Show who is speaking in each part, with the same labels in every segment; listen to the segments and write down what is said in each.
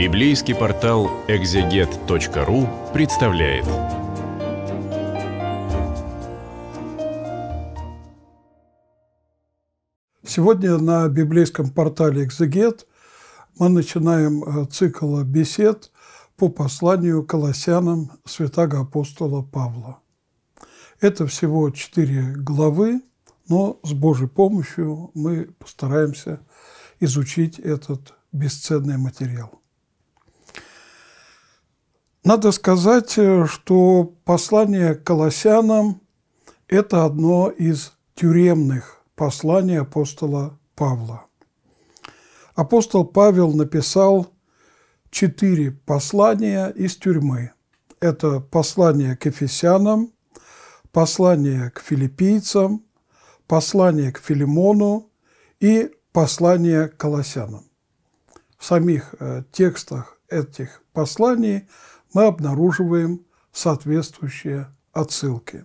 Speaker 1: Библейский портал экзегет.ру представляет. Сегодня на библейском портале «Экзегет» мы начинаем э, цикл бесед по посланию колоссянам святого апостола Павла. Это всего четыре главы, но с Божьей помощью мы постараемся изучить этот бесценный материал. Надо сказать, э, что послание к Колоссянам – это одно из тюремных посланий апостола Павла. Апостол Павел написал четыре послания из тюрьмы. Это послание к Ефесянам, послание к филиппийцам, послание к Филимону и послание к Колоссянам. В самих э, текстах этих посланий мы обнаруживаем соответствующие отсылки.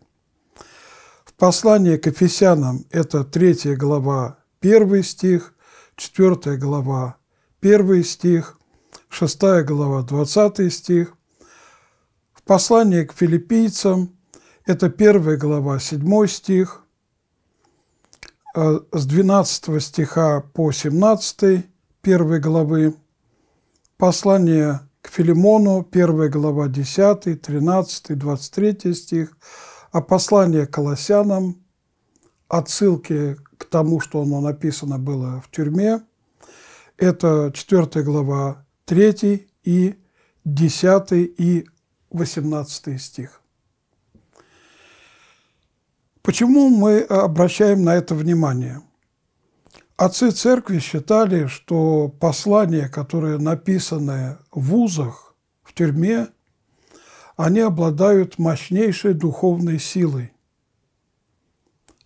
Speaker 1: В послании к Ефесянам это 3 глава 1 стих, 4 глава 1 стих, 6 глава 20 стих. В послании к филиппийцам это 1 глава 7 стих, э, с 12 стиха по 17 1 главы, послание Филимону, 1 глава 10, 13, 23 стих, а послание Колоссянам, отсылки к тому, что оно написано было в тюрьме, это 4 глава 3 и 10 и 18 стих. Почему мы обращаем на это внимание? Отцы церкви считали, что послания, которые написаны в вузах, в тюрьме, они обладают мощнейшей духовной силой.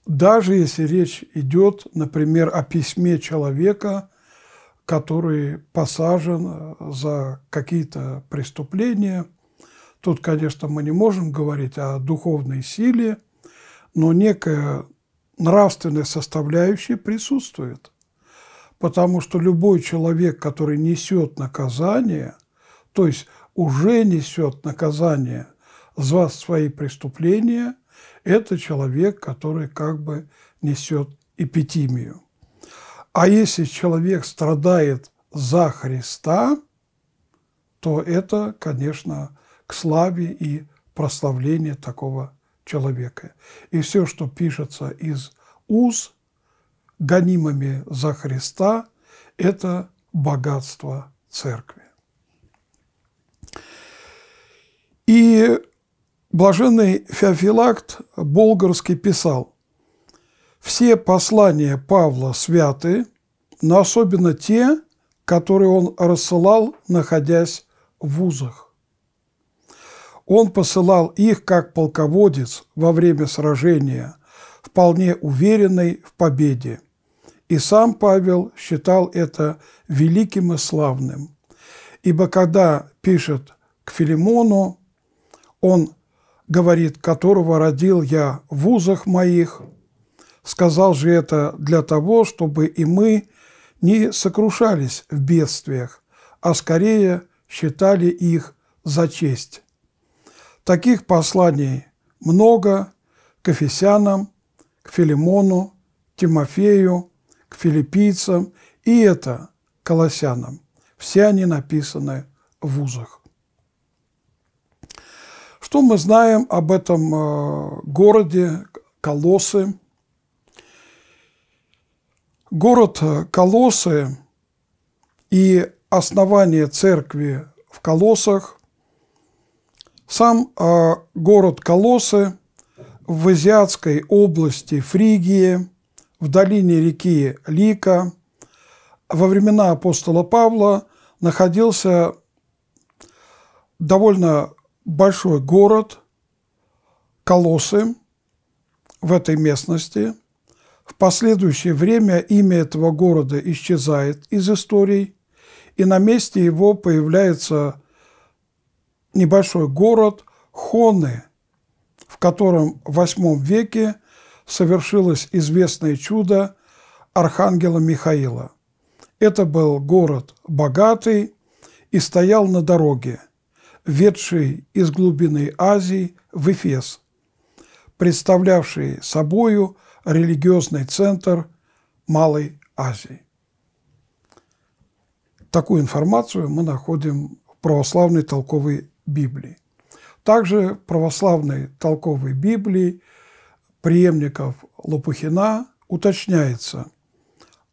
Speaker 1: Даже если речь идет, например, о письме человека, который посажен э, за какие-то преступления, тут, конечно, мы не можем говорить о духовной силе, но некая нравственная составляющая присутствует. Потому что любой человек, который несет наказание, то есть уже несет наказание за свои преступления, это человек, который как бы несет эпитимию. А если человек страдает за Христа, то это, конечно, к славе и прославлению такого человека. И все, что пишется из уз, гонимыми за Христа, это богатство церкви. И блаженный Феофилакт Болгарский писал, «Все послания Павла святы, но особенно те, которые он рассылал, находясь в вузах. Он посылал их как полководец во время сражения, вполне уверенный в победе. И сам Павел считал это великим и славным. Ибо когда пишет к Филимону, он говорит, которого родил я в узах моих, сказал же это для того, чтобы и мы не сокрушались в бедствиях, а скорее считали их за честь. Таких посланий много к Ефесянам, к Филимону, Тимофею, к филиппийцам и это колосянам. Все они написаны в узах. Что мы знаем об этом э, городе Колосы? Город э, Колосы и основание церкви в Колосах сам э, город Колосы в азиатской области Фригии, в долине реки Лика, во времена апостола Павла находился довольно большой город Колосы в этой местности. В последующее время имя этого города исчезает из историй, и на месте его появляется небольшой город Хоны, в котором в VIII веке совершилось известное чудо Архангела Михаила. Это был город богатый и стоял на дороге, ведший из глубины Азии в Эфес, представлявший собою религиозный центр Малой Азии. Такую информацию мы находим в православной толковой Библии. Также православной толковой Библии преемников Лопухина уточняется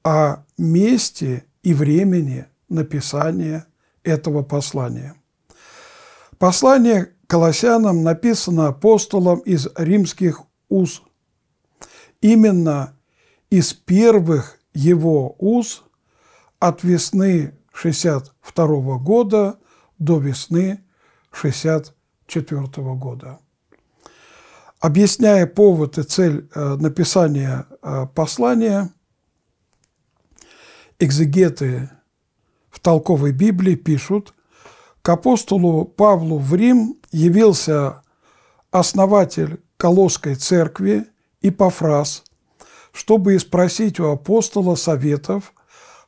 Speaker 1: о месте и времени написания этого послания. Послание Колоссянам написано апостолом из римских уз. Именно из первых его уз от весны 62 года до весны 1964 года. Объясняя повод и цель э, написания э, послания, экзегеты в толковой Библии пишут, к апостолу Павлу в Рим явился основатель Колосской церкви Ипофраз, чтобы и спросить у апостола советов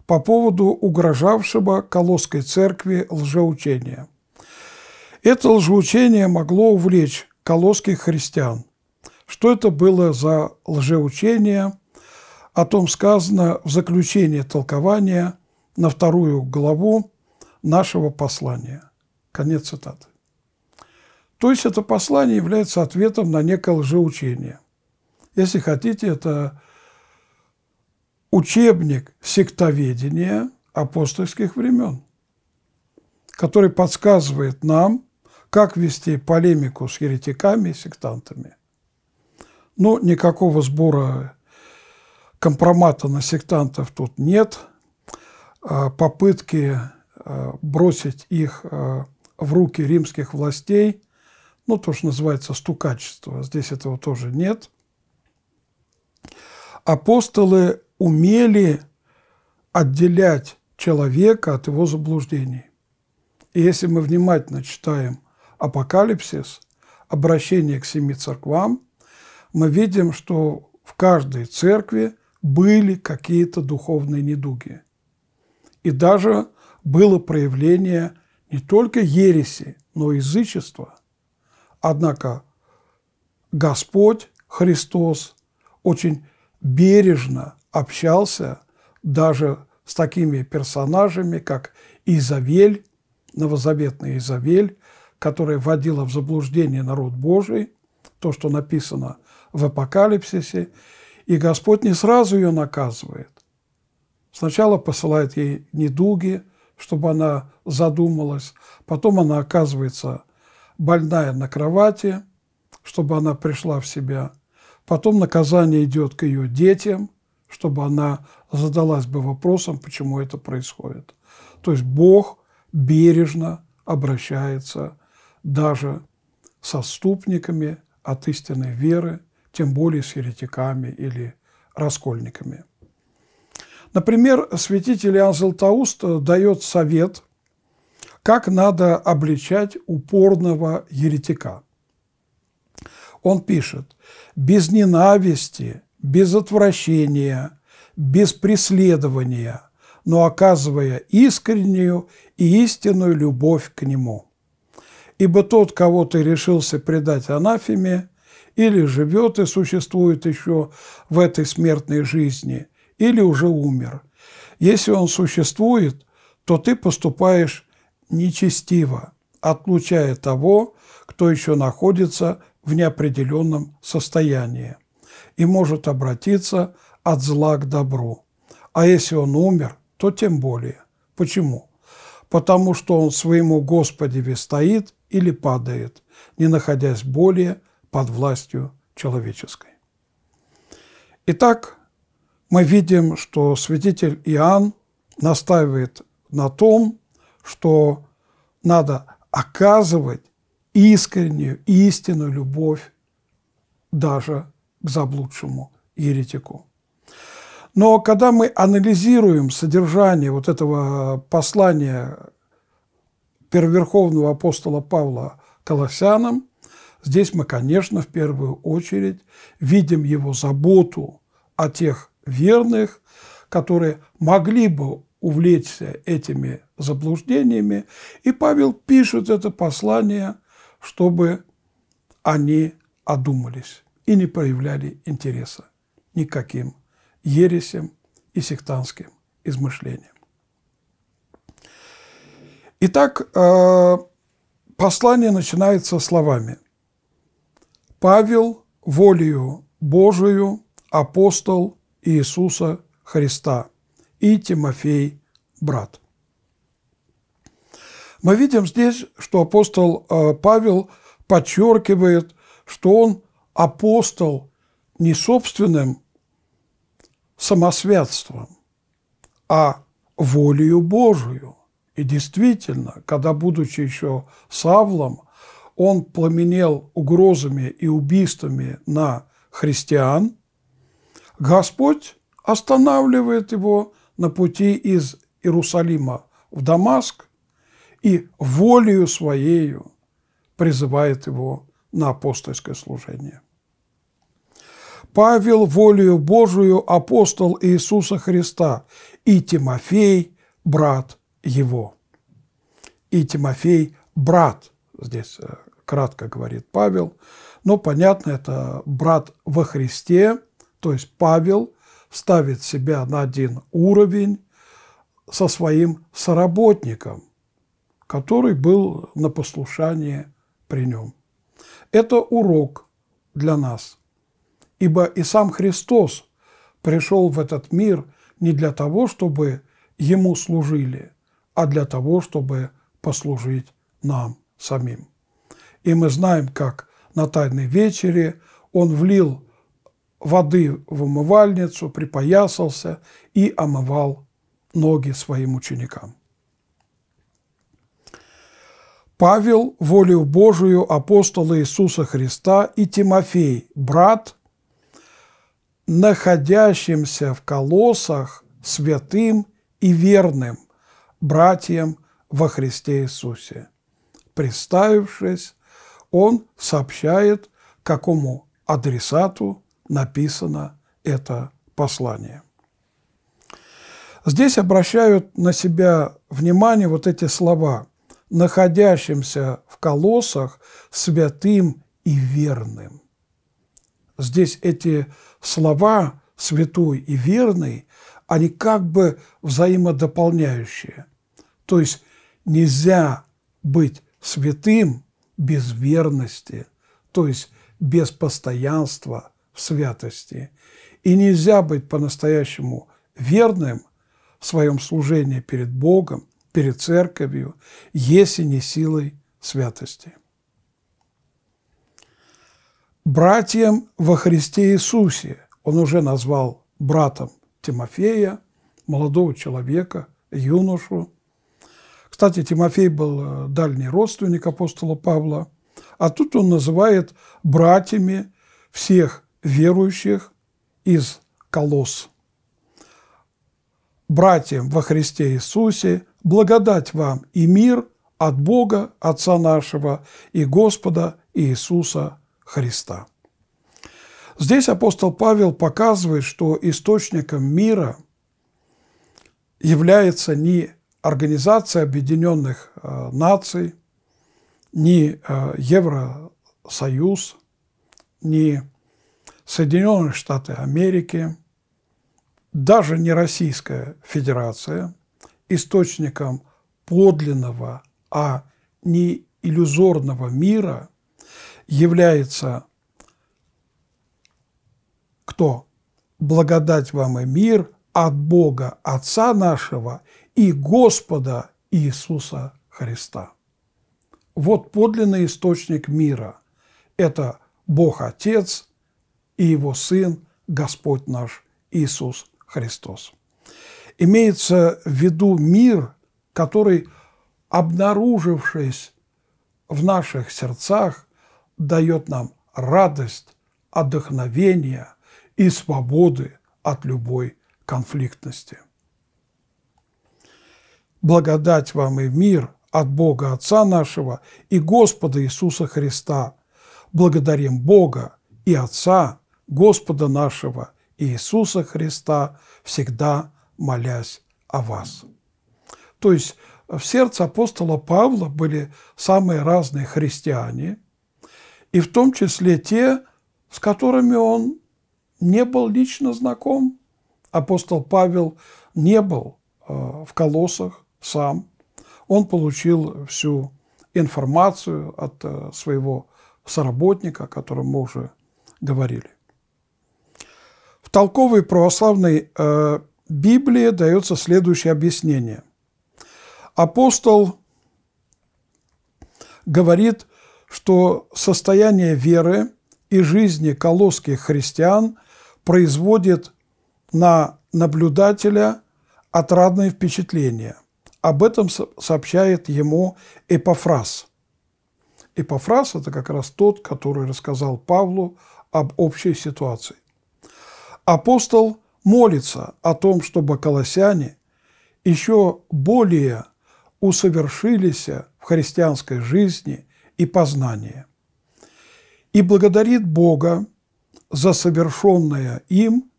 Speaker 1: по поводу угрожавшего Колосской церкви лжеучения – это лжеучение могло увлечь колосских христиан. Что это было за лжеучение, о том сказано в заключении толкования на вторую главу нашего послания. Конец цитаты. То есть это послание является ответом на некое лжеучение. Если хотите, это учебник сектоведения апостольских времен, который подсказывает нам, как вести полемику с еретиками и сектантами. Ну, никакого сбора компромата на сектантов тут нет. А, попытки а, бросить их а, в руки римских властей, ну, то, что называется стукачество, здесь этого тоже нет. Апостолы умели отделять человека от его заблуждений. И если мы внимательно читаем – апокалипсис, обращение к семи церквам, мы видим, что в каждой церкви были какие-то духовные недуги. И даже было проявление не только ереси, но и язычества. Однако Господь, Христос, очень бережно общался даже с такими персонажами, как Изавель, новозаветный Изавель, которая вводила в заблуждение народ Божий, то, что написано в Апокалипсисе, и Господь не сразу ее наказывает. Сначала посылает ей недуги, чтобы она задумалась, потом она оказывается больная на кровати, чтобы она пришла в себя, потом наказание идет к ее детям, чтобы она задалась бы вопросом, почему это происходит. То есть Бог бережно обращается даже с отступниками от истинной веры, тем более с еретиками или раскольниками. Например, святитель Иоанн Златоуст э, дает совет, как надо обличать упорного еретика. Он пишет, без ненависти, без отвращения, без преследования, но оказывая искреннюю и истинную любовь к нему – ибо тот, кого ты решился предать анафеме, или живет и существует еще в этой смертной жизни, или уже умер. Если он существует, то ты поступаешь нечестиво, отлучая того, кто еще находится в неопределенном состоянии и может обратиться от зла к добру. А если он умер, то тем более. Почему? Потому что он своему Господи вестоит или падает, не находясь более под властью человеческой. Итак, мы видим, что святитель Иоанн настаивает на том, что надо оказывать искреннюю, истинную любовь даже к заблудшему еретику. Но когда мы анализируем содержание вот этого послания первоверховного апостола Павла Колоссянам, здесь мы, конечно, в первую очередь видим его заботу о тех верных, которые могли бы увлечься этими заблуждениями. И Павел пишет это послание, чтобы они одумались и не проявляли интереса никаким ересем и сектантским измышлениям. Итак, э, послание начинается словами. «Павел волею Божию, апостол Иисуса Христа и Тимофей, брат». Мы видим здесь, что апостол э, Павел подчеркивает, что он апостол не собственным самосвятством, а волею Божию. И действительно, когда, будучи еще Савлом, он пламенел угрозами и убийствами на христиан, Господь останавливает его на пути из Иерусалима в Дамаск и волею своею призывает его на апостольское служение. Павел волею Божию апостол Иисуса Христа и Тимофей, брат его. И Тимофей – брат, здесь э, кратко говорит Павел, но понятно, это брат во Христе, то есть Павел ставит себя на один уровень со своим соработником, который был на послушании при нем. Это урок для нас, ибо и сам Христос пришел в этот мир не для того, чтобы ему служили, а для того, чтобы послужить нам самим. И мы знаем, как на Тайной вечере он влил воды в умывальницу, припоясался и омывал ноги своим ученикам. Павел, волею Божию, апостола Иисуса Христа и Тимофей, брат, находящимся в колоссах святым и верным, братьям во Христе Иисусе. Представившись, он сообщает, какому адресату написано это послание. Здесь обращают на себя внимание вот эти слова «находящимся в колоссах святым и верным». Здесь эти слова «святой и верный» они как бы взаимодополняющие. То есть нельзя быть святым без верности, то есть без постоянства в святости. И нельзя быть по-настоящему верным в своем служении перед Богом, перед Церковью, если не силой святости. Братьям во Христе Иисусе он уже назвал братом Тимофея, молодого человека, юношу. Кстати, Тимофей был э, дальний родственник апостола Павла, а тут он называет братьями всех верующих из Колос. Братьям во Христе Иисусе, благодать вам и мир от Бога, Отца нашего и Господа Иисуса Христа. Здесь апостол Павел показывает, что источником мира является не Организация Объединенных э, Наций, не э, Евросоюз, не Соединенные Штаты Америки, даже не Российская Федерация источником подлинного, а не иллюзорного мира является кто? Благодать вам и мир от Бога Отца нашего и Господа Иисуса Христа. Вот подлинный источник мира – это Бог Отец и Его Сын Господь наш Иисус Христос. Имеется в виду мир, который, обнаружившись в наших сердцах, дает нам радость, отдохновение – и свободы от любой конфликтности. Благодать вам и мир от Бога Отца нашего и Господа Иисуса Христа. Благодарим Бога и Отца Господа нашего Иисуса Христа, всегда молясь о вас. То есть в сердце апостола Павла были самые разные христиане, и в том числе те, с которыми он не был лично знаком. Апостол Павел не был э, в колоссах сам. Он получил всю информацию от э, своего соработника, о котором мы уже говорили. В толковой православной э, Библии дается следующее объяснение. Апостол говорит, что состояние веры и жизни колосских христиан – производит на наблюдателя отрадные впечатления. Об этом сообщает ему Эпофраз. Эпофраз – это как раз тот, который рассказал Павлу об общей ситуации. Апостол молится о том, чтобы колосяне еще более усовершились в христианской жизни и познании. И благодарит Бога за совершенное им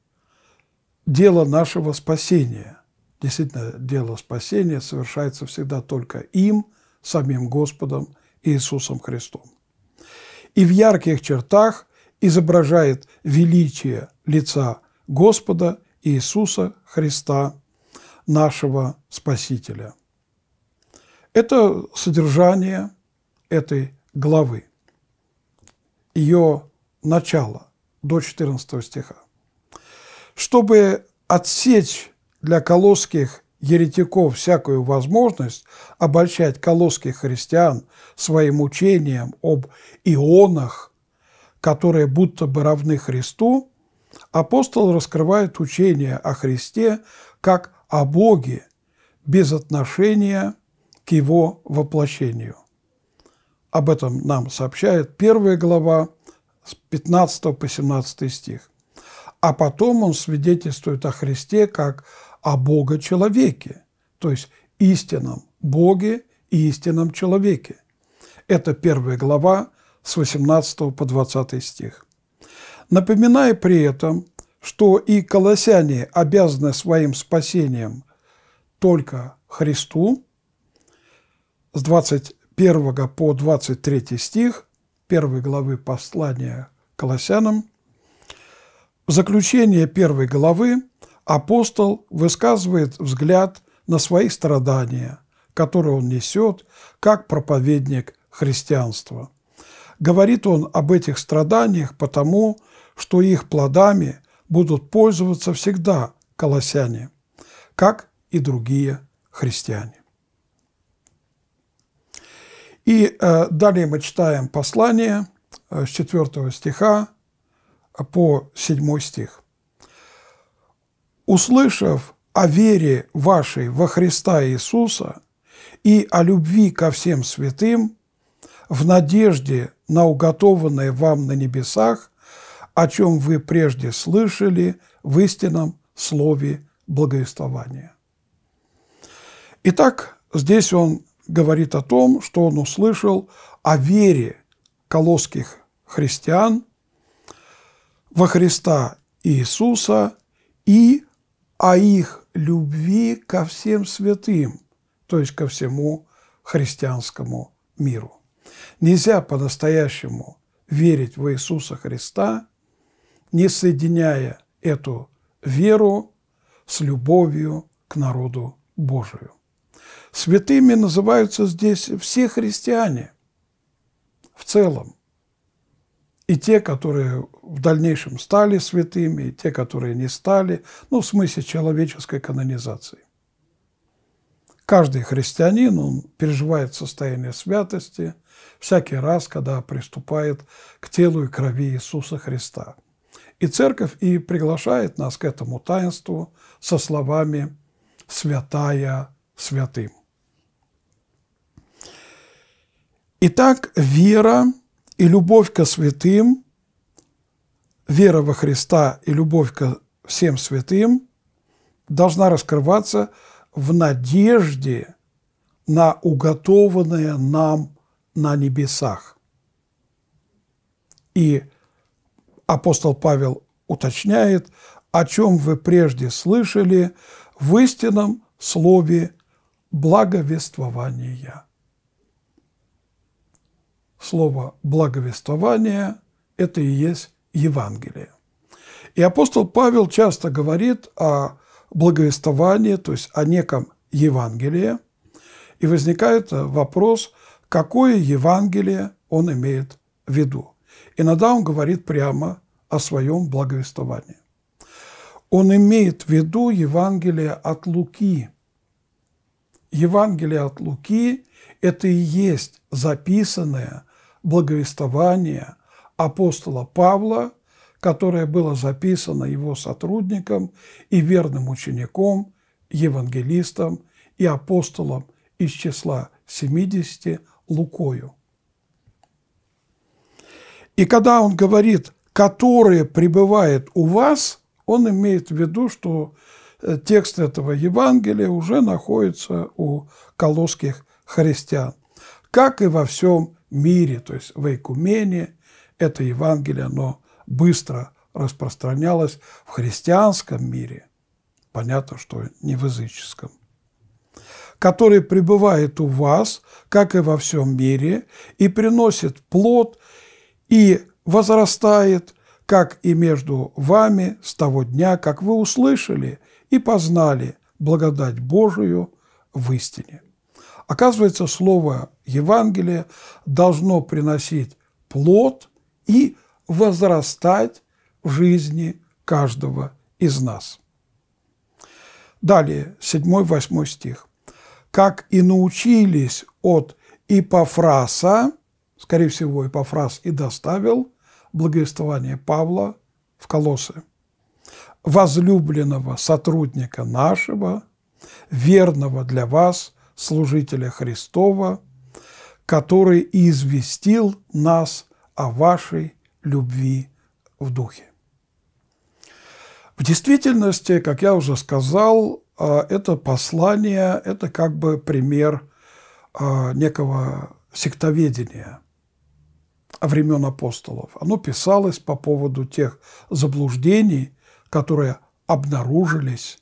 Speaker 1: дело нашего спасения. Действительно, дело спасения совершается всегда только им, самим Господом Иисусом Христом. И в ярких чертах изображает величие лица Господа Иисуса Христа, нашего Спасителя. Это содержание этой главы, ее начало до 14 стиха. Чтобы отсечь для колосских еретиков всякую возможность обольщать колосских христиан своим учением об ионах, которые будто бы равны Христу, апостол раскрывает учение о Христе как о Боге без отношения к его воплощению. Об этом нам сообщает первая глава с 15 по 17 стих. А потом он свидетельствует о Христе как о Бога-человеке, то есть истинном Боге и истинном человеке. Это первая глава с 18 по 20 стих. Напоминая при этом, что и колосяне обязаны своим спасением только Христу, с 21 по 23 стих, первой главы послания Колоссянам, в заключение первой главы апостол высказывает взгляд на свои страдания, которые он несет как проповедник христианства. Говорит он об этих страданиях потому, что их плодами будут пользоваться всегда колоссяне, как и другие христиане. И э, далее мы читаем послание э, с 4 стиха э, по 7 стих. «Услышав о вере вашей во Христа Иисуса и о любви ко всем святым, в надежде на уготованное вам на небесах, о чем вы прежде слышали в истинном слове благовествования». Итак, здесь он говорит о том, что он услышал о вере колосских христиан во Христа Иисуса и о их любви ко всем святым, то есть ко всему христианскому миру. Нельзя по-настоящему верить в Иисуса Христа, не соединяя эту веру с любовью к народу Божию. Святыми называются здесь все христиане в целом. И те, которые в дальнейшем стали святыми, и те, которые не стали, ну, в смысле человеческой канонизации. Каждый христианин, он переживает состояние святости всякий раз, когда приступает к телу и крови Иисуса Христа. И церковь и приглашает нас к этому таинству со словами «святая святым». Итак, вера и любовь ко святым, вера во Христа и любовь ко всем святым должна раскрываться в надежде на уготованное нам на небесах. И апостол Павел уточняет, о чем вы прежде слышали в истинном слове благовествования слово «благовествование» – это и есть Евангелие. И апостол Павел часто говорит о благовествовании, то есть о неком Евангелии, и возникает вопрос, какое Евангелие он имеет в виду. Иногда он говорит прямо о своем благовествовании. Он имеет в виду Евангелие от Луки. Евангелие от Луки – это и есть записанное благовествование апостола Павла, которое было записано его сотрудником и верным учеником, евангелистом и апостолом из числа 70 Лукою. И когда он говорит которое пребывает у вас», он имеет в виду, что э, текст этого Евангелия уже находится у колосских христиан. Как и во всем мире, то есть в Эйкумене, это Евангелие, оно быстро распространялось в христианском мире, понятно, что не в языческом, который пребывает у вас, как и во всем мире, и приносит плод, и возрастает, как и между вами с того дня, как вы услышали и познали благодать Божию в истине. Оказывается, слово «Евангелие» должно приносить плод и возрастать в жизни каждого из нас. Далее, 7-8 стих. «Как и научились от Ипофраса, скорее всего, Ипофраз и доставил благовествование Павла в Колосы возлюбленного сотрудника нашего, верного для вас – служителя Христова, который известил нас о вашей любви в Духе. В действительности, как я уже сказал, а, это послание – это как бы пример а, некого сектоведения времен апостолов. Оно писалось по поводу тех заблуждений, которые обнаружились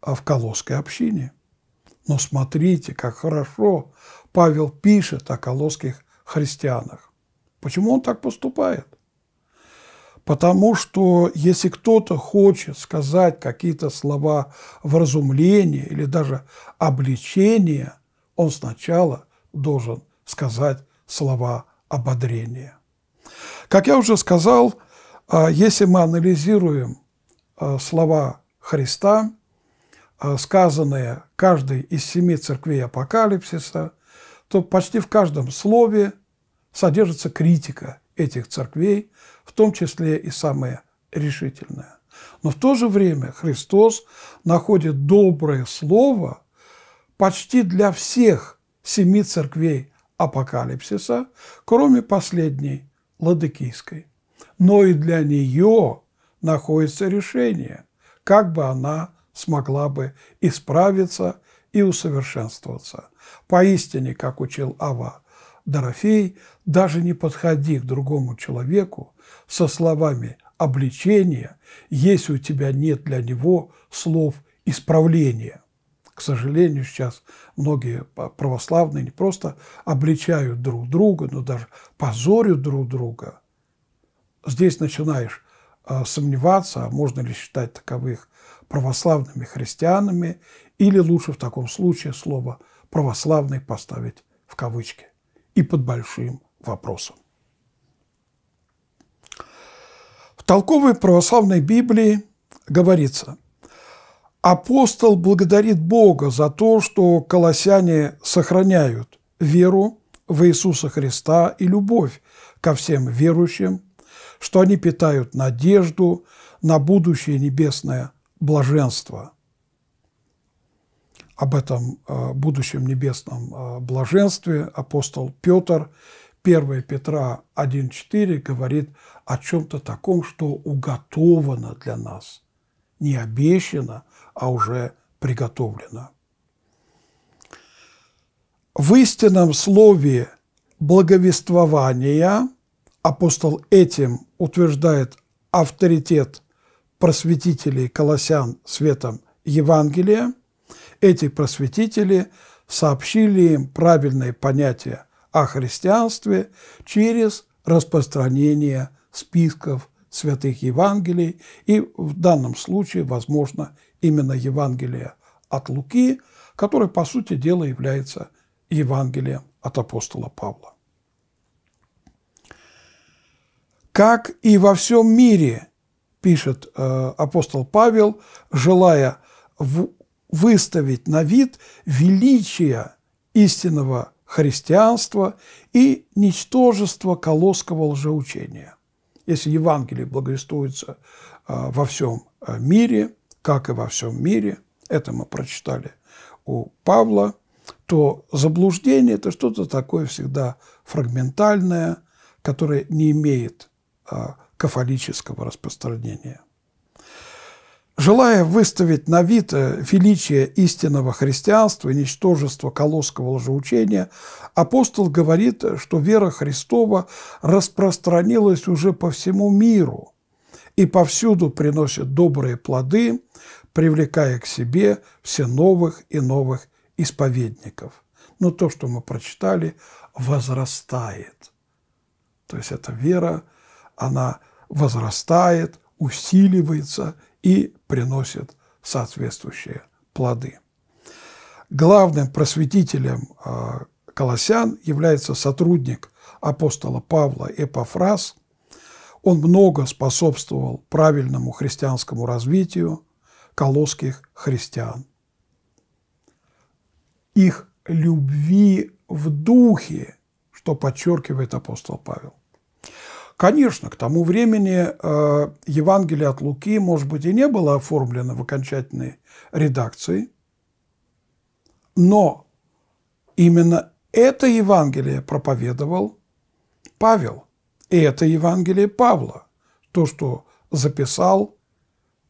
Speaker 1: а, в Колосской общине – но смотрите, как хорошо Павел пишет о колосских христианах. Почему он так поступает? Потому что если кто-то хочет сказать какие-то слова вразумления или даже обличения, он сначала должен сказать слова ободрения. Как я уже сказал, а, если мы анализируем а, слова Христа, а, сказанное каждой из семи церквей апокалипсиса, то почти в каждом слове содержится критика этих церквей, в том числе и самая решительная. Но в то же время Христос находит доброе слово почти для всех семи церквей апокалипсиса, кроме последней, ладыкийской. Но и для нее находится решение, как бы она смогла бы исправиться и усовершенствоваться. Поистине, как учил Ава Дорофей, даже не подходи к другому человеку со словами обличения, если у тебя нет для него слов исправления. К сожалению, сейчас многие православные не просто обличают друг друга, но даже позорят друг друга. Здесь начинаешь а, сомневаться, а можно ли считать таковых православными христианами, или лучше в таком случае слово «православный» поставить в кавычки и под большим вопросом. В толковой православной Библии говорится, апостол благодарит Бога за то, что колосяне сохраняют веру в Иисуса Христа и любовь ко всем верующим, что они питают надежду на будущее небесное блаженства, об этом э, будущем небесном э, блаженстве апостол Петр 1 Петра 1.4 говорит о чем-то таком, что уготовано для нас, не обещано, а уже приготовлено. В истинном слове благовествования апостол этим утверждает авторитет просветителей колосян светом Евангелия, эти просветители сообщили им правильное понятие о христианстве через распространение списков святых Евангелий, и в данном случае, возможно, именно Евангелие от Луки, которое по сути дела, является Евангелием от апостола Павла. Как и во всем мире пишет э, апостол Павел, желая выставить на вид величие истинного христианства и ничтожество колосского лжеучения. Если Евангелие благовествуется э, во всем э, мире, как и во всем мире, это мы прочитали у Павла, то заблуждение – это что-то такое всегда фрагментальное, которое не имеет кафолического распространения. Желая выставить на вид э, величие истинного христианства и ничтожество колосского лжеучения, апостол говорит, что вера Христова распространилась уже по всему миру и повсюду приносит добрые плоды, привлекая к себе все новых и новых исповедников. Но то, что мы прочитали, возрастает. То есть эта вера, она – возрастает, усиливается и приносит соответствующие плоды. Главным просветителем а, Колосян является сотрудник апостола Павла Эпофраз. Он много способствовал правильному христианскому развитию колосских христиан. Их любви в духе, что подчеркивает апостол Павел. Конечно, к тому времени э, Евангелие от Луки, может быть, и не было оформлено в окончательной редакции, но именно это Евангелие проповедовал Павел, и это Евангелие Павла, то, что записал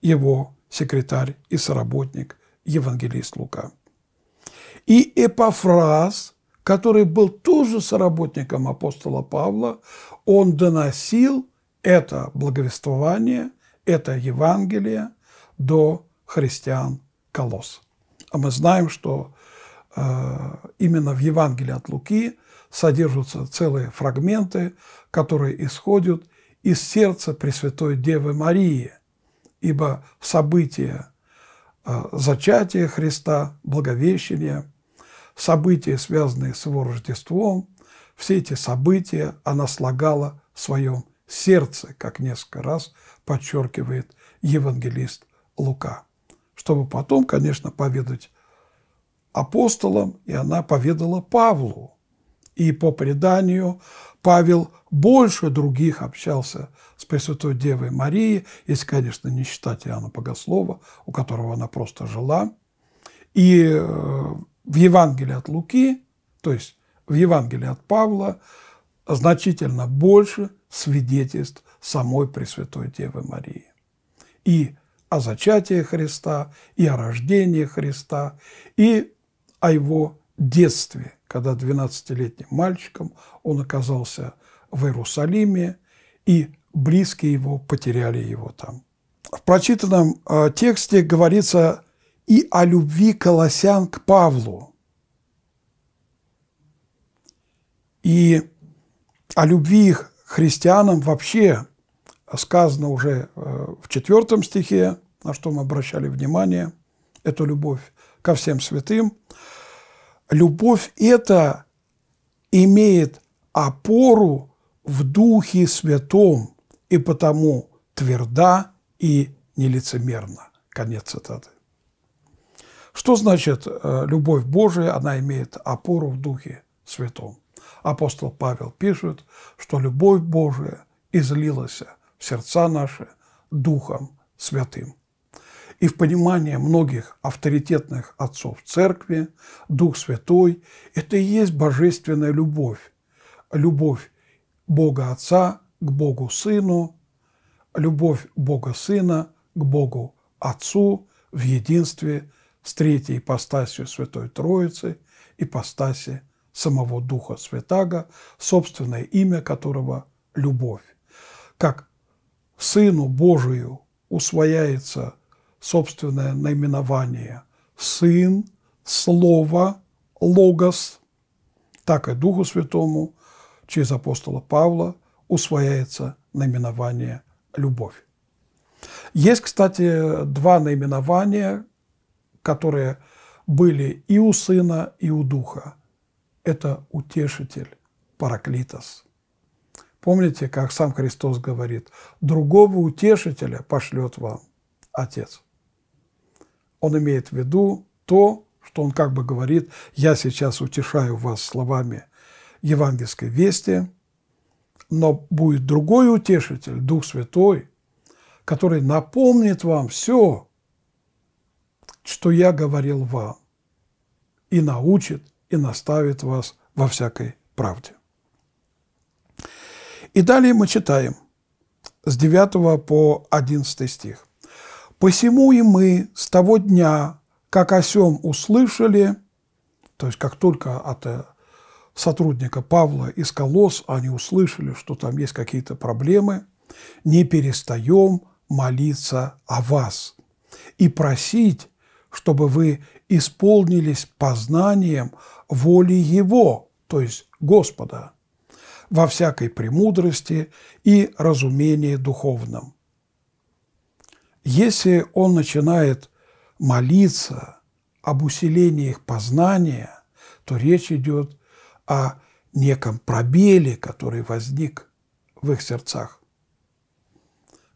Speaker 1: его секретарь и соработник, евангелист Лука. И Эпофраз – который был тоже соработником апостола Павла, он доносил это благовествование, это Евангелие до христиан Колос. А мы знаем, что э, именно в Евангелии от Луки содержатся целые фрагменты, которые исходят из сердца Пресвятой Девы Марии, ибо события э, зачатия Христа, Благовещения – события, связанные с его Рождеством, все эти события она слагала в своем сердце, как несколько раз подчеркивает евангелист Лука, чтобы потом, конечно, поведать апостолам, и она поведала Павлу. И по преданию Павел больше других общался с Пресвятой Девой Марией, если, конечно, не считать Иоанна Богослова, у которого она просто жила. И э, в Евангелии от Луки, то есть в Евангелии от Павла, значительно больше свидетельств самой Пресвятой Девы Марии. И о зачатии Христа, и о рождении Христа, и о его детстве, когда 12-летним мальчиком он оказался в Иерусалиме, и близкие его потеряли его там. В прочитанном э, тексте говорится и о любви колосян к Павлу и о любви их христианам вообще сказано уже э, в четвертом стихе, на что мы обращали внимание, это любовь ко всем святым. Любовь это имеет опору в Духе Святом и потому тверда и нелицемерна. Конец цитаты. Что значит э, любовь Божия? Она имеет опору в Духе Святом. Апостол Павел пишет, что любовь Божия излилась в сердца наши Духом Святым. И в понимании многих авторитетных отцов церкви Дух Святой – это и есть божественная любовь. Любовь Бога Отца к Богу Сыну, любовь Бога Сына к Богу Отцу в единстве – с третьей ипостасью Святой Троицы, ипостаси самого Духа Святаго, собственное имя которого – любовь. Как Сыну Божию усвояется собственное наименование «Сын», «Слово», «Логос», так и Духу Святому через апостола Павла усвояется наименование «Любовь». Есть, кстати, два наименования, которые были и у Сына, и у Духа. Это утешитель, параклитос. Помните, как сам Христос говорит, «Другого утешителя пошлет вам Отец». Он имеет в виду то, что он как бы говорит, «Я сейчас утешаю вас словами евангельской вести», но будет другой утешитель, Дух Святой, который напомнит вам все, что я говорил вам, и научит, и наставит вас во всякой правде. И далее мы читаем с 9 по 11 стих. «Посему и мы с того дня, как о сем услышали, то есть как только от э, сотрудника Павла из Колос они услышали, что там есть какие-то проблемы, не перестаем молиться о вас и просить чтобы вы исполнились познанием воли Его, то есть Господа, во всякой премудрости и разумении духовном. Если он начинает молиться об усилении их познания, то речь идет о неком пробеле, который возник в их сердцах.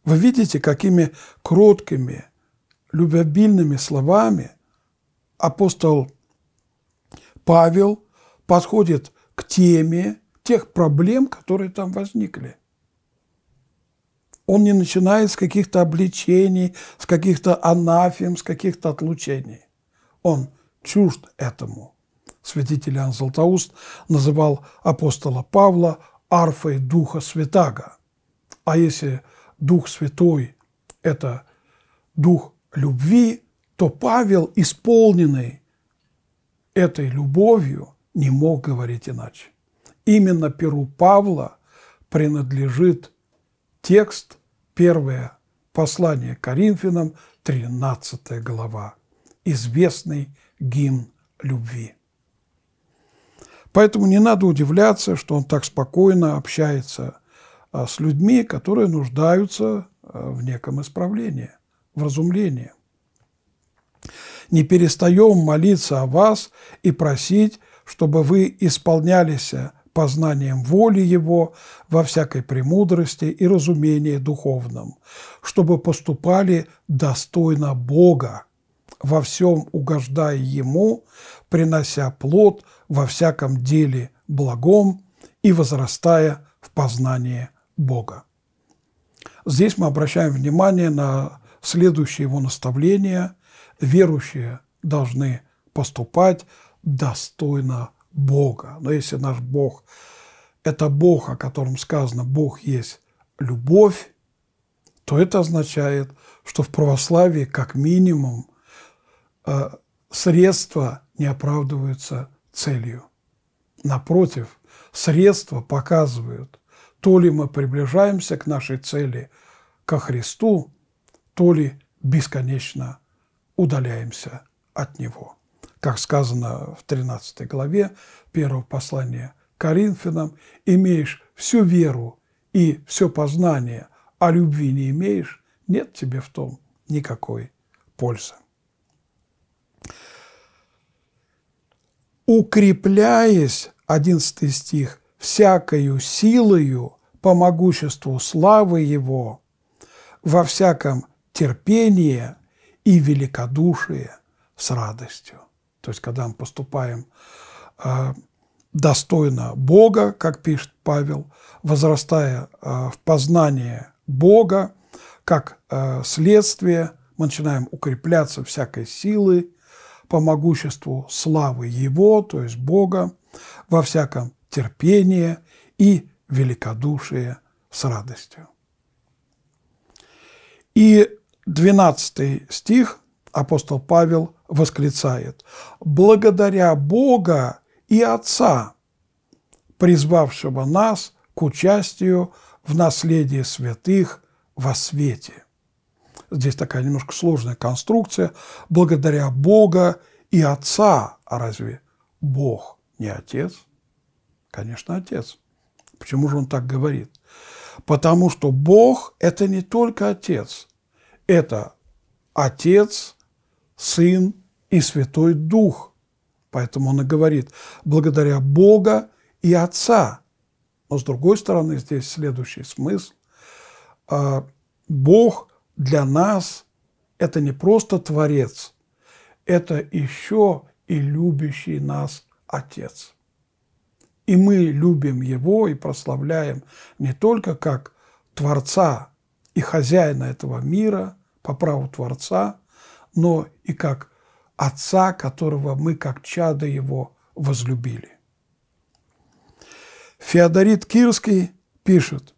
Speaker 1: Вы видите, какими кроткими – любвеобильными словами апостол Павел подходит к теме тех проблем, которые там возникли. Он не начинает с каких-то обличений, с каких-то анафем, с каких-то отлучений. Он чужд этому. Святитель Иоанн Златоуст называл апостола Павла арфой Духа Святаго. А если Дух Святой – это Дух любви, то Павел, исполненный этой любовью, не мог говорить иначе. Именно перу Павла принадлежит текст, первое послание Коринфянам, 13 глава, известный гимн любви. Поэтому не надо удивляться, что он так спокойно общается а, с людьми, которые нуждаются а, в неком исправлении – вразумление. Не перестаем молиться о вас и просить, чтобы вы исполнялись познанием воли Его во всякой премудрости и разумении духовном, чтобы поступали достойно Бога, во всем угождая Ему, принося плод во всяком деле благом и возрастая в познании Бога. Здесь мы обращаем внимание на следующее его наставление – верующие должны поступать достойно Бога. Но если наш Бог – это Бог, о котором сказано «Бог есть любовь», то это означает, что в православии как минимум э, средства не оправдываются целью. Напротив, средства показывают, то ли мы приближаемся к нашей цели, ко Христу, то ли бесконечно удаляемся от Него. Как сказано в 13 главе первого послания Коринфянам, имеешь всю веру и все познание, а любви не имеешь, нет тебе в том никакой пользы. «Укрепляясь, 11 стих, всякою силою по могуществу славы Его, во всяком терпение и великодушие с радостью. То есть, когда мы поступаем э, достойно Бога, как пишет Павел, возрастая э, в познание Бога, как э, следствие, мы начинаем укрепляться всякой силы по могуществу славы Его, то есть Бога, во всяком терпении и великодушие с радостью. И 12 стих апостол Павел восклицает «Благодаря Бога и Отца, призвавшего нас к участию в наследии святых во свете». Здесь такая немножко сложная конструкция «благодаря Бога и Отца». А разве Бог не Отец? Конечно, Отец. Почему же он так говорит? Потому что Бог – это не только Отец –– это Отец, Сын и Святой Дух. Поэтому он и говорит «благодаря Бога и Отца». Но, с другой стороны, здесь следующий смысл. А, Бог для нас – это не просто Творец, это еще и любящий нас Отец. И мы любим Его и прославляем не только как Творца – и хозяина этого мира по праву Творца, но и как Отца, которого мы, как чада его, возлюбили. Феодорит Кирский пишет,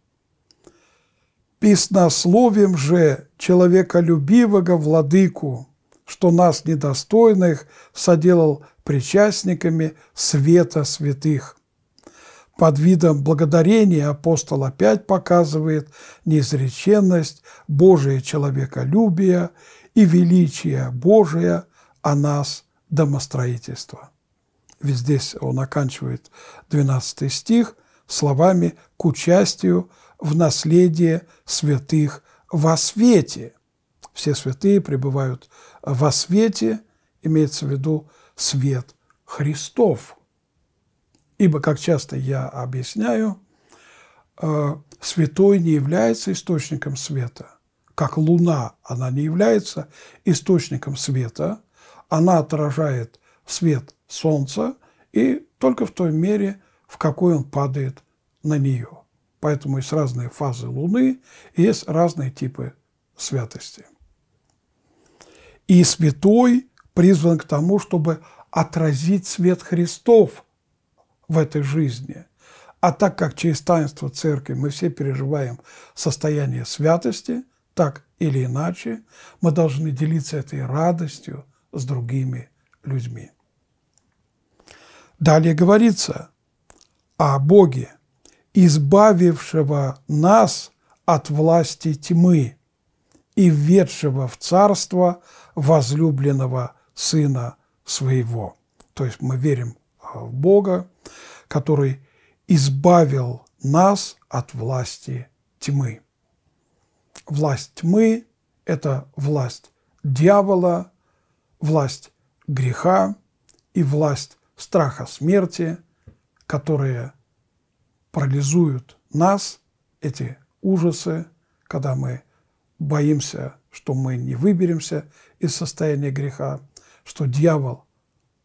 Speaker 1: «Писнословием же человеколюбивого владыку, что нас недостойных соделал причастниками света святых, под видом благодарения апостол опять показывает неизреченность Божия человеколюбия и величие Божие о нас домостроительство. Ведь здесь он оканчивает 12 стих словами «к участию в наследии святых во свете». Все святые пребывают во свете, имеется в виду свет Христов – Ибо, как часто я объясняю, э, святой не является источником света. Как луна она не является источником света, она отражает свет солнца и только в той мере, в какой он падает на нее. Поэтому есть разные фазы Луны, и есть разные типы святости. И святой призван к тому, чтобы отразить свет Христов в этой жизни. А так как через таинство церкви мы все переживаем состояние святости, так или иначе, мы должны делиться этой радостью с другими людьми. Далее говорится о Боге, избавившего нас от власти тьмы и ведшего в царство возлюбленного Сына Своего. То есть мы верим в Бога, который избавил нас от власти тьмы. Власть тьмы – это власть дьявола, власть греха и власть страха смерти, которые парализуют нас, эти ужасы, когда мы боимся, что мы не выберемся из состояния греха, что дьявол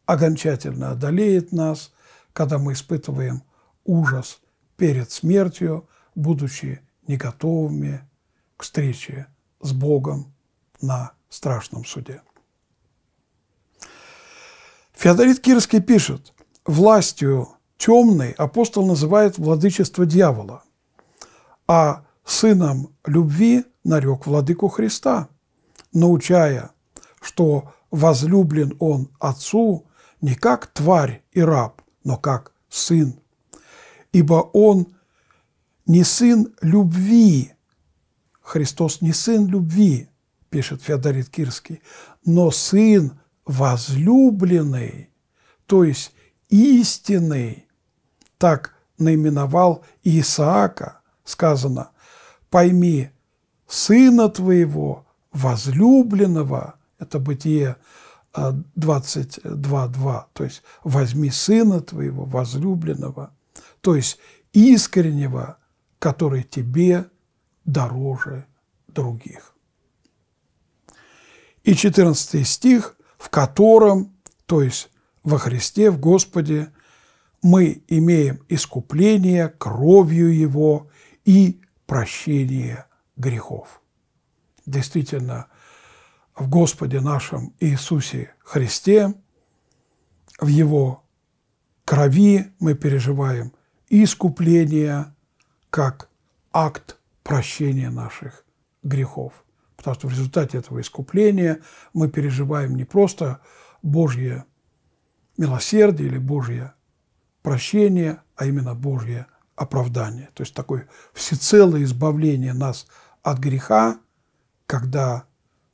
Speaker 1: окончательно одолеет нас, когда мы испытываем ужас перед смертью, будучи не готовыми к встрече с Богом на страшном суде. Феодорит Кирский пишет, властью темной апостол называет владычество дьявола, а сыном любви нарек владыку Христа, научая, что возлюблен он Отцу не как тварь и раб, но как сын. Ибо он не сын любви, Христос не сын любви, пишет Феодорит Кирский, но сын возлюбленный, то есть истинный, так наименовал Исаака, сказано, «Пойми сына твоего, возлюбленного» – это бытие – 22.2, то есть «возьми сына твоего, возлюбленного», то есть искреннего, который тебе дороже других. И 14 стих, в котором, то есть во Христе, в Господе, мы имеем искупление кровью Его и прощение грехов. Действительно, в Господе нашем Иисусе Христе, в Его крови мы переживаем искупление как акт прощения наших грехов. Потому что в результате этого искупления мы переживаем не просто Божье милосердие или Божье прощение, а именно Божье оправдание. То есть такое всецелое избавление нас от греха, когда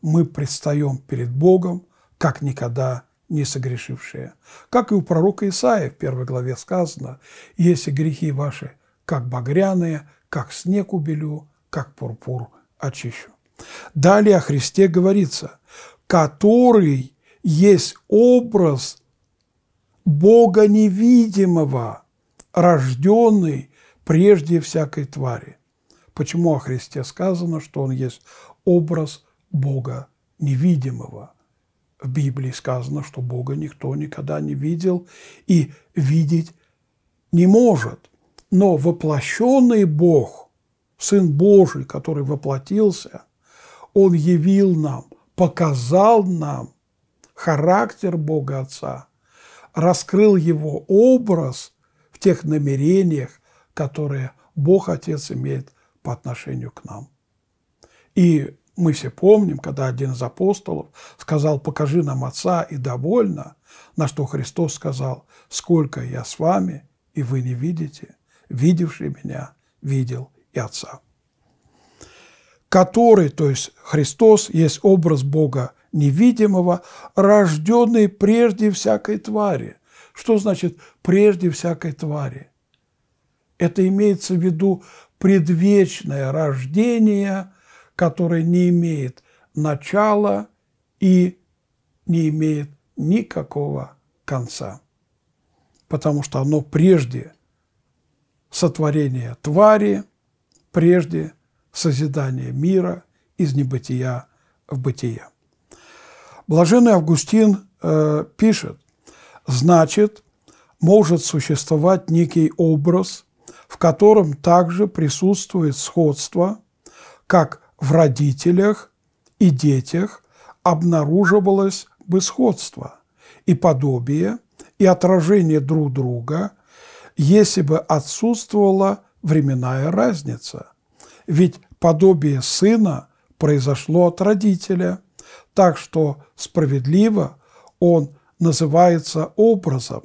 Speaker 1: мы предстаем перед Богом, как никогда не согрешившие. Как и у пророка Исаия в первой главе сказано, «Если грехи ваши, как багряные, как снег убелю, как пурпур очищу». Далее о Христе говорится, «который есть образ Бога невидимого, рожденный прежде всякой твари». Почему о Христе сказано, что Он есть образ Бога невидимого. В Библии сказано, что Бога никто никогда не видел и видеть не может. Но воплощенный Бог, Сын Божий, который воплотился, Он явил нам, показал нам характер Бога Отца, раскрыл Его образ в тех намерениях, которые Бог Отец имеет по отношению к нам. И мы все помним, когда один из апостолов сказал «покажи нам Отца и довольно», на что Христос сказал «сколько я с вами, и вы не видите, видевший меня, видел и Отца». Который, то есть Христос, есть образ Бога невидимого, рожденный прежде всякой твари. Что значит «прежде всякой твари»? Это имеется в виду предвечное рождение – который не имеет начала и не имеет никакого конца, потому что оно прежде сотворения твари, прежде созидания мира из небытия в бытие. Блаженный Августин э, пишет, значит, может существовать некий образ, в котором также присутствует сходство как в родителях и детях обнаруживалось бы сходство и подобие, и отражение друг друга, если бы отсутствовала временная разница. Ведь подобие сына произошло от родителя, так что справедливо он называется образом.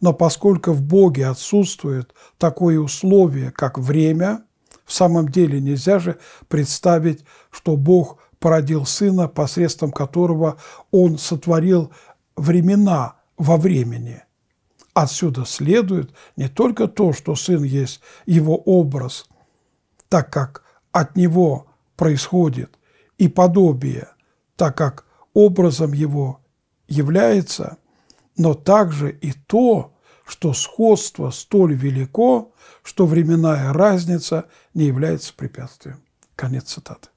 Speaker 1: Но поскольку в Боге отсутствует такое условие, как время – в самом деле нельзя же представить, что Бог породил Сына, посредством которого Он сотворил времена во времени. Отсюда следует не только то, что Сын есть Его образ, так как от Него происходит и подобие, так как образом Его является, но также и то, что сходство столь велико, что временная разница не является препятствием. Конец цитаты.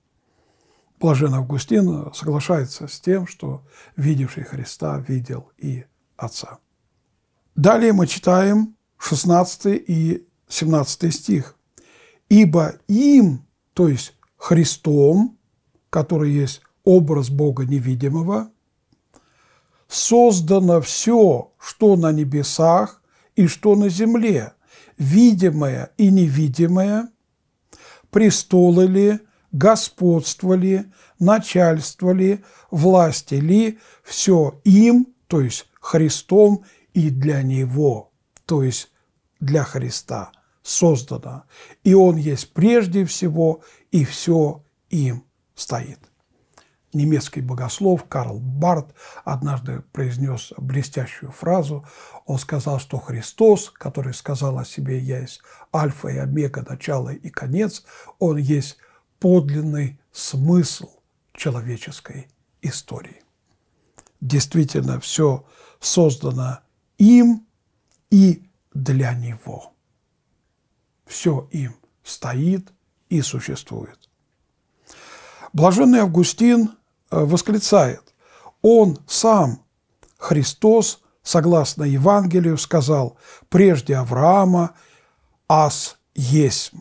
Speaker 1: Блажен Августин соглашается с тем, что видевший Христа видел и Отца. Далее мы читаем 16 и 17 стих. «Ибо им, то есть Христом, который есть образ Бога невидимого, создано все, что на небесах и что на земле, видимое и невидимое, престолы ли, господство ли, начальство ли, власти ли, все им, то есть Христом и для Него, то есть для Христа создано. И Он есть прежде всего, и все им стоит немецкий богослов Карл Барт однажды произнес блестящую фразу. Он сказал, что Христос, который сказал о себе «Я есть альфа и омега, начало и конец», он есть подлинный смысл человеческой истории. Действительно, все создано им и для него. Все им стоит и существует. Блаженный Августин – Э, восклицает. Он сам, Христос, согласно Евангелию, сказал «прежде Авраама, Ас есть».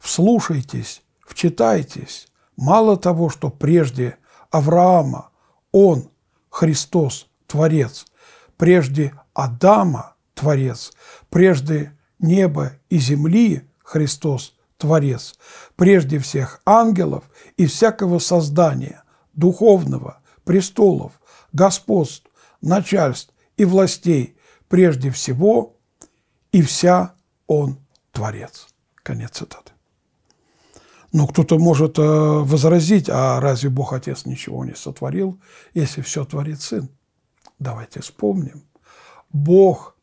Speaker 1: Вслушайтесь, вчитайтесь. Мало того, что прежде Авраама он, Христос, Творец, прежде Адама, Творец, прежде неба и земли, Христос, Творец, прежде всех ангелов и всякого создания, духовного, престолов, господств, начальств и властей, прежде всего, и вся он творец. Конец цитаты. Но кто-то может э, возразить, а разве Бог Отец ничего не сотворил, если все творит Сын? Давайте вспомним. Бог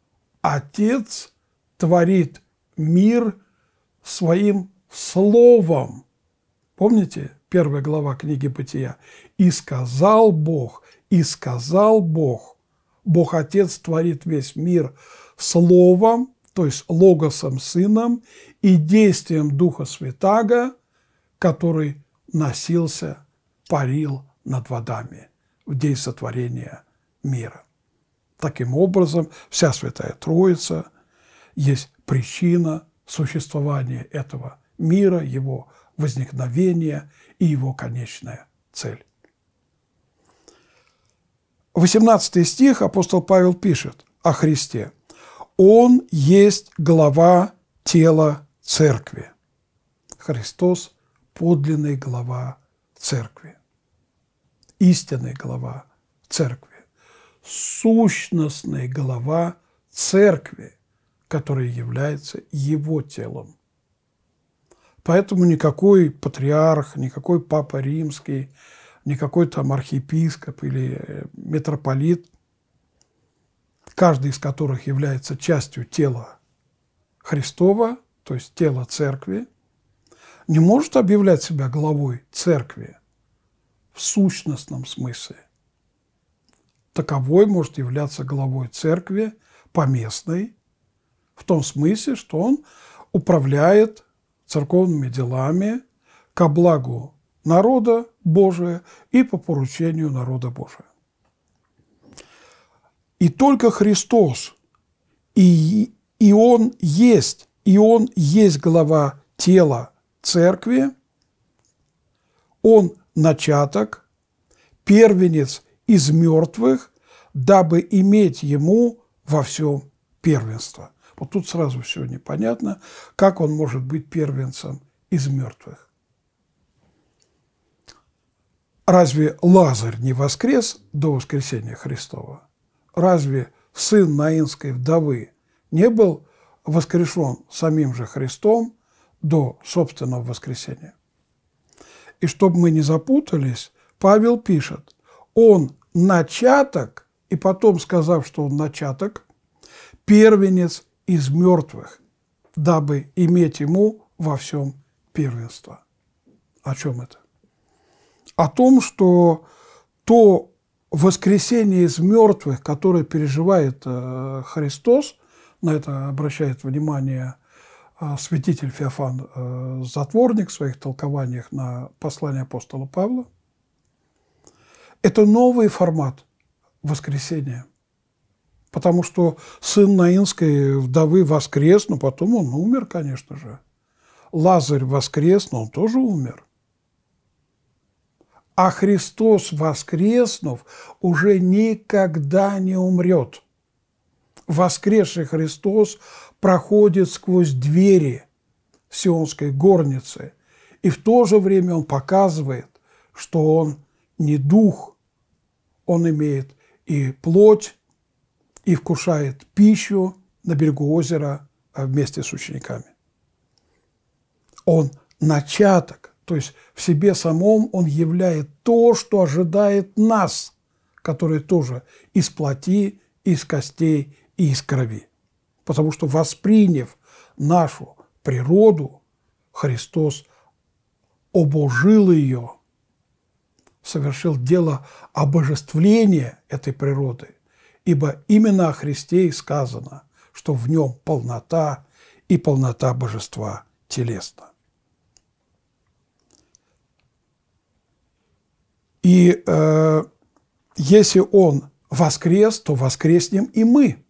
Speaker 1: Отец творит мир своим словом. Помните? первая глава книги Бытия. «И сказал Бог, и сказал Бог, Бог Отец творит весь мир словом, то есть логосом Сыном и действием Духа Святаго, который носился, парил над водами в день сотворения мира. Таким образом, вся Святая Троица есть причина существования этого мира, его возникновения и его конечная цель. 18 стих апостол Павел пишет о Христе. «Он есть глава тела церкви». Христос – подлинный глава церкви, истинный глава церкви, сущностный глава церкви, которая является его телом. Поэтому никакой патриарх, никакой папа римский, никакой там архиепископ или э, митрополит, каждый из которых является частью тела Христова, то есть тела церкви, не может объявлять себя главой церкви в сущностном смысле. Таковой может являться главой церкви поместной, в том смысле, что он управляет церковными делами ко благу народа Божия и по поручению народа Божия. И только Христос, и, и Он есть, и Он есть глава тела церкви, Он начаток, первенец из мертвых, дабы иметь Ему во всем первенство. Вот тут сразу все непонятно, как он может быть первенцем из мертвых. Разве Лазарь не воскрес до воскресения Христова? Разве сын Наинской вдовы не был воскрешен самим же Христом до собственного воскресения? И чтобы мы не запутались, Павел пишет, он начаток, и потом, сказав, что он начаток, первенец из мертвых, дабы иметь ему во всем первенство. О чем это? О том, что то воскресение из мертвых, которое переживает э, Христос, на это обращает внимание э, святитель Феофан э, Затворник в своих толкованиях на послание апостола Павла, это новый формат воскресения. Потому что сын Наинской вдовы воскрес, но потом он умер, конечно же. Лазарь воскрес, но он тоже умер. А Христос, воскреснув, уже никогда не умрет. Воскресший Христос проходит сквозь двери сионской горницы, и в то же время он показывает, что он не дух, он имеет и плоть, и вкушает пищу на берегу озера а, вместе с учениками. Он начаток, то есть в себе самом он являет то, что ожидает нас, которые тоже из плоти, из костей и из крови. Потому что восприняв нашу природу, Христос обожил ее, совершил дело обожествления этой природы – ибо именно о Христе и сказано, что в нем полнота и полнота божества телесна. И э, если Он воскрес, то воскреснем и мы,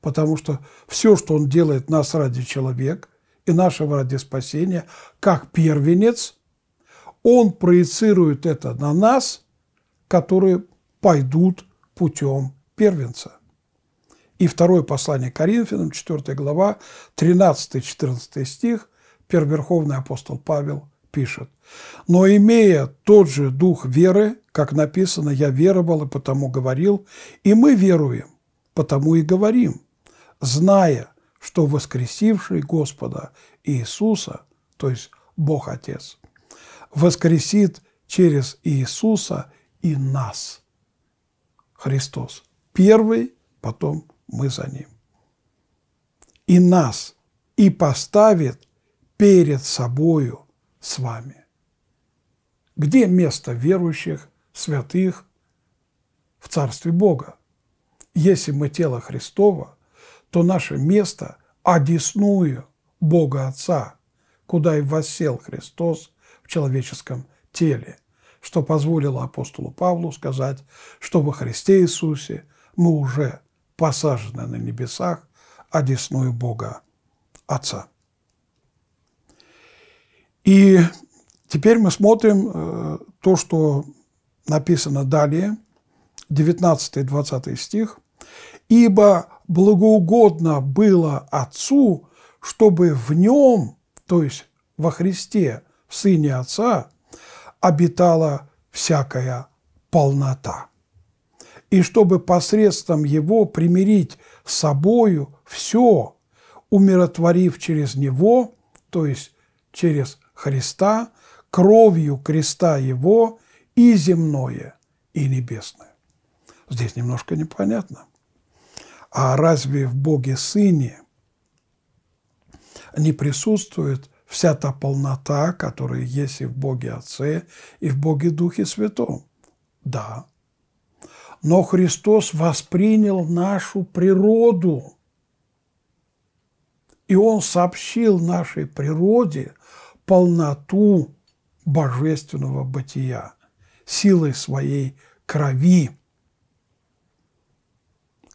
Speaker 1: потому что все, что Он делает нас ради человека и нашего ради спасения, как первенец, Он проецирует это на нас, которые пойдут путем первенца. И второе послание Коринфянам, 4 глава, 13-14 стих, Первоверховный апостол Павел пишет. «Но имея тот же дух веры, как написано, я веровал и потому говорил, и мы веруем, потому и говорим, зная, что воскресивший Господа Иисуса, то есть Бог Отец, воскресит через Иисуса и нас». Христос. Первый, потом мы за Ним. И нас, и поставит перед собою с вами. Где место верующих, святых в Царстве Бога? Если мы тело Христова, то наше место одесную Бога Отца, куда и воссел Христос в человеческом теле – что позволило апостолу Павлу сказать, что во Христе Иисусе мы уже посажены на небесах, одесную а Бога Отца. И теперь мы смотрим э, то, что написано далее, 19-20 стих. «Ибо благоугодно было Отцу, чтобы в Нем, то есть во Христе, в Сыне Отца, обитала всякая полнота. И чтобы посредством его примирить с собою все, умиротворив через него, то есть через Христа, кровью креста его и земное, и небесное. Здесь немножко непонятно. А разве в Боге Сыне не присутствует вся та полнота, которая есть и в Боге Отце, и в Боге Духе Святом. Да. Но Христос воспринял нашу природу, и Он сообщил нашей природе полноту божественного бытия силой своей крови.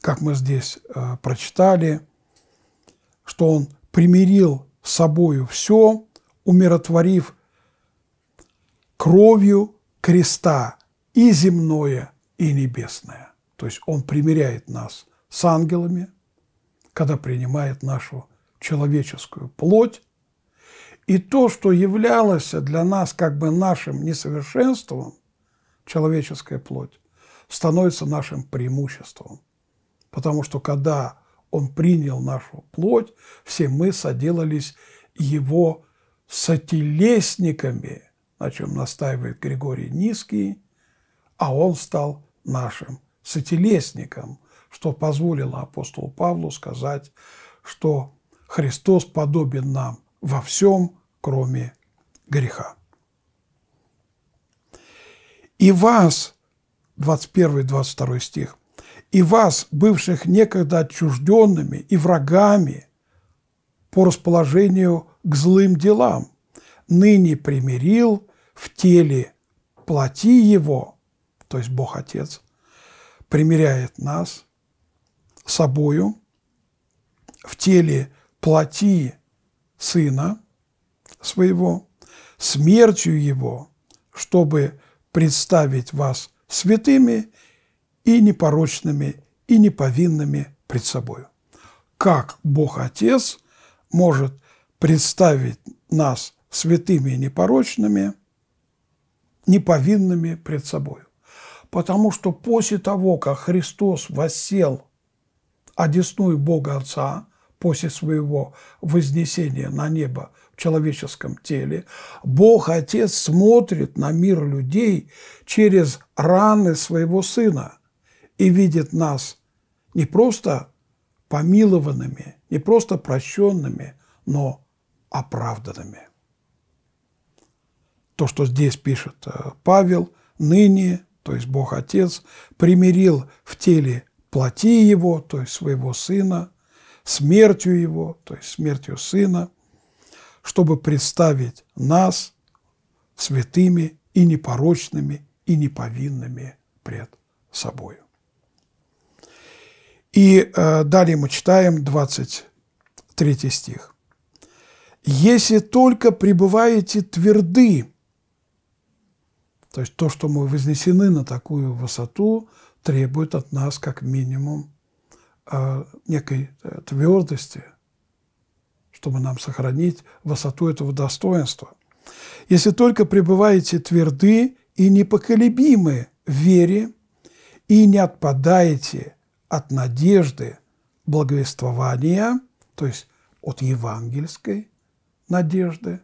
Speaker 1: Как мы здесь э, прочитали, что Он примирил собою все, умиротворив кровью креста и земное, и небесное. То есть он примиряет нас с ангелами, когда принимает нашу человеческую плоть, и то, что являлось для нас как бы нашим несовершенством, человеческая плоть, становится нашим преимуществом. Потому что когда он принял нашу плоть, все мы соделались его сотелесниками, на чем настаивает Григорий Низкий, а он стал нашим сотелесником, что позволило апостолу Павлу сказать, что Христос подобен нам во всем, кроме греха. И вас, 21-22 стих, и вас, бывших некогда отчужденными и врагами по расположению к злым делам, ныне примирил в теле плоти его, то есть Бог Отец, примиряет нас собою в теле плоти Сына своего, смертью его, чтобы представить вас святыми и непорочными, и неповинными пред собою. Как Бог Отец может представить нас святыми и непорочными, неповинными пред собою? Потому что после того, как Христос воссел одесную Бога Отца, после своего вознесения на небо в человеческом теле, Бог Отец смотрит на мир людей через раны своего Сына, и видит нас не просто помилованными, не просто прощенными, но оправданными. То, что здесь пишет э, Павел, ныне, то есть Бог Отец, примирил в теле плоти его, то есть своего сына, смертью его, то есть смертью сына, чтобы представить нас святыми и непорочными и неповинными пред собою. И э, далее мы читаем 23 стих. «Если только пребываете тверды», то есть то, что мы вознесены на такую высоту, требует от нас как минимум э, некой э, твердости, чтобы нам сохранить высоту этого достоинства. «Если только пребываете тверды и непоколебимы в вере, и не отпадаете от надежды благовествования, то есть от евангельской надежды,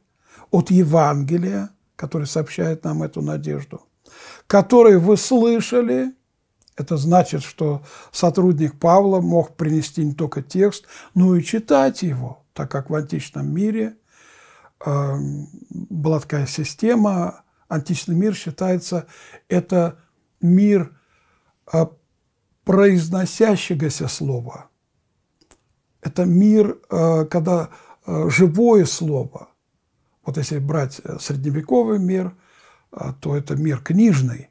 Speaker 1: от Евангелия, который сообщает нам эту надежду, который вы слышали, это значит, что сотрудник Павла мог принести не только текст, но и читать его, так как в античном мире э, была такая система, античный мир считается это мир э, произносящегося слова. Это мир, э, когда э, живое слово. Вот если брать э, средневековый мир, то это мир книжный,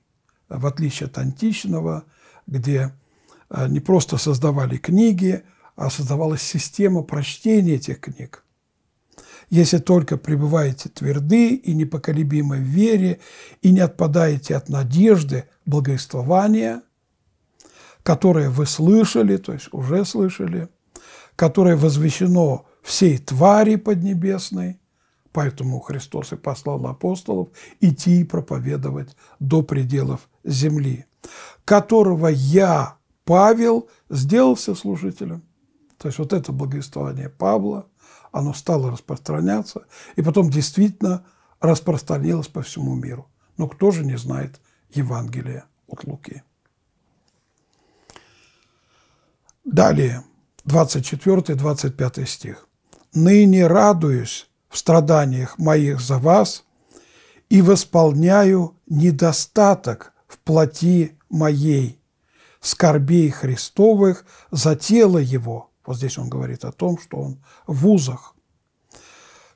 Speaker 1: в отличие от античного, где не просто создавали книги, а создавалась система прочтения этих книг. Если только пребываете тверды и непоколебимы в вере, и не отпадаете от надежды благовествования – которые вы слышали, то есть уже слышали, которое возвещено всей твари поднебесной, поэтому Христос и послал апостолов идти и проповедовать до пределов земли, которого я, Павел, сделался служителем. То есть вот это благовествование Павла, оно стало распространяться, и потом действительно распространилось по всему миру. Но кто же не знает Евангелие от Луки? Далее, 24-25 стих. «Ныне радуюсь в страданиях моих за вас и восполняю недостаток в плоти моей, скорбей Христовых за тело Его». Вот здесь он говорит о том, что он в узах,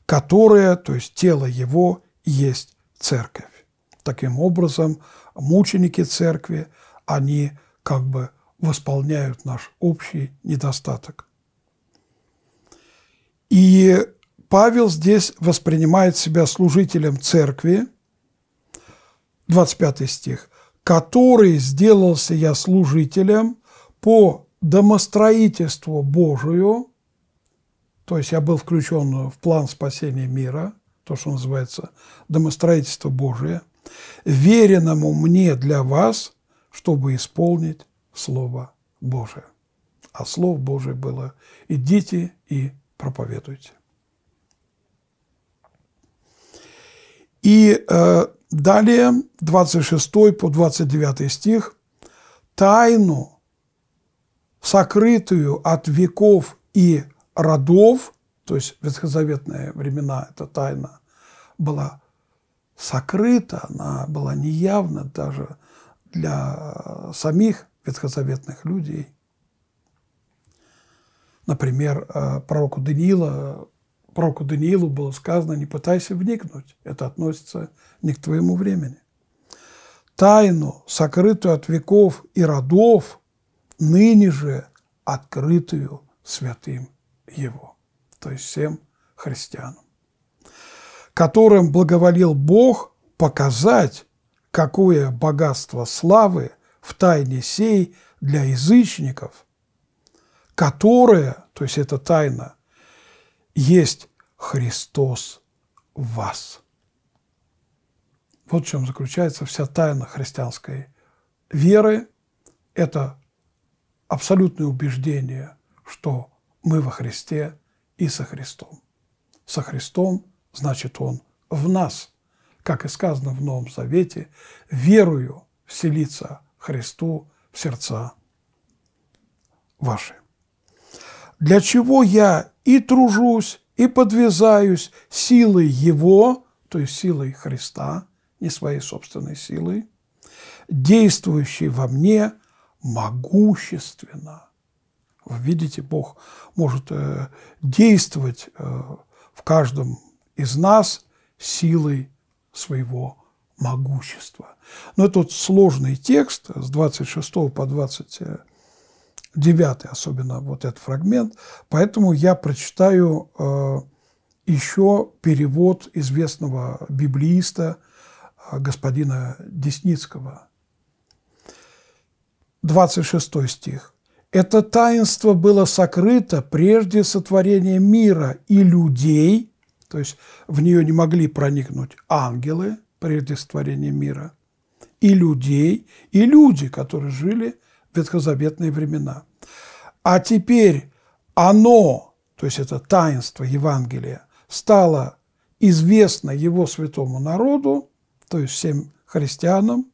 Speaker 1: которое, то есть тело Его, есть церковь. Таким образом, мученики церкви, они как бы – восполняют наш общий недостаток. И Павел здесь воспринимает себя служителем церкви, 25 стих, «который сделался я служителем по домостроительству Божию», то есть я был включен в план спасения мира, то, что называется домостроительство Божие, веренному мне для вас, чтобы исполнить Слово Божие. А Слово Божие было «идите и проповедуйте». И э, далее, 26 по 29 стих, «Тайну, сокрытую от веков и родов, то есть ветхозаветные времена эта тайна была сокрыта, она была неявна даже для э, самих ветхозаветных людей. Например, э, пророку Даниила, пророку Даниилу было сказано «не пытайся вникнуть, это относится не к твоему времени». Тайну, сокрытую от веков и родов, ныне же открытую святым его, то есть всем христианам, которым благоволил Бог показать, какое богатство славы – в тайне сей для язычников, которая, то есть эта тайна, есть Христос в вас. Вот в чем заключается вся тайна христианской веры. Это абсолютное убеждение, что мы во Христе и со Христом. Со Христом значит Он в нас, как и сказано в Новом Завете, верую вселиться. Христу в сердца ваши. Для чего я и тружусь, и подвязаюсь силой Его, то есть силой Христа, не своей собственной силой, действующей во мне могущественно. Вы видите, Бог может э, действовать э, в каждом из нас силой своего могущество. Но этот сложный текст с 26 по 29, особенно вот этот фрагмент, поэтому я прочитаю э, еще перевод известного библииста э, господина Десницкого. 26 стих. «Это таинство было сокрыто прежде сотворения мира и людей», то есть в нее не могли проникнуть ангелы – прежде сотворения мира. И людей, и люди, которые жили в ветхозаветные времена. А теперь оно, то есть это таинство Евангелия, стало известно его святому народу, то есть всем христианам,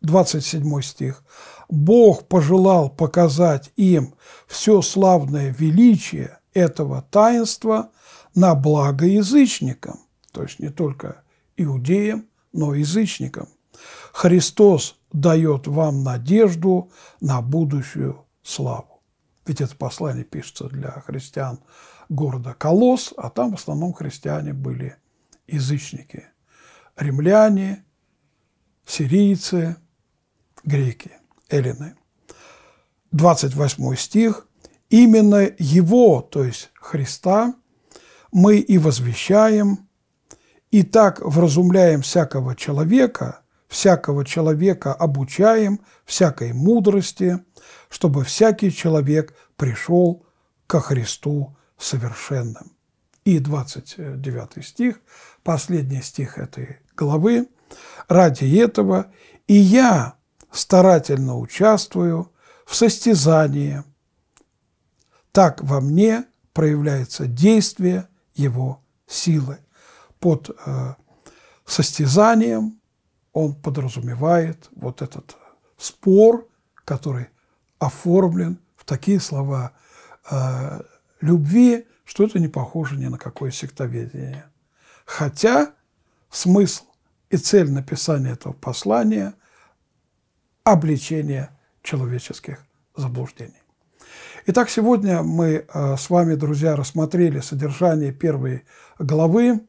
Speaker 1: 27 стих, Бог пожелал показать им все славное величие этого таинства на благо язычникам, то есть не только иудеям, но язычникам. Христос дает вам надежду на будущую славу. Ведь это послание пишется для христиан города Колос, а там в основном христиане были язычники. Римляне, сирийцы, греки, эллины. 28 стих. Именно его, то есть Христа, мы и возвещаем – и так вразумляем всякого человека, всякого человека обучаем всякой мудрости, чтобы всякий человек пришел ко Христу совершенным. И 29 стих, последний стих этой главы. «Ради этого и я старательно участвую в состязании. Так во мне проявляется действие его силы» под э, состязанием он подразумевает вот этот спор, который оформлен в такие слова э, любви, что это не похоже ни на какое сектоведение. Хотя смысл и цель написания этого послания – обличение человеческих заблуждений. Итак, сегодня мы э, с вами, друзья, рассмотрели содержание первой главы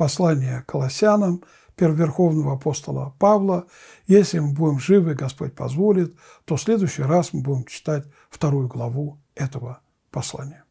Speaker 1: послание Колоссянам первоверховного апостола Павла. Если мы будем живы, Господь позволит, то в следующий раз мы будем читать вторую главу этого послания.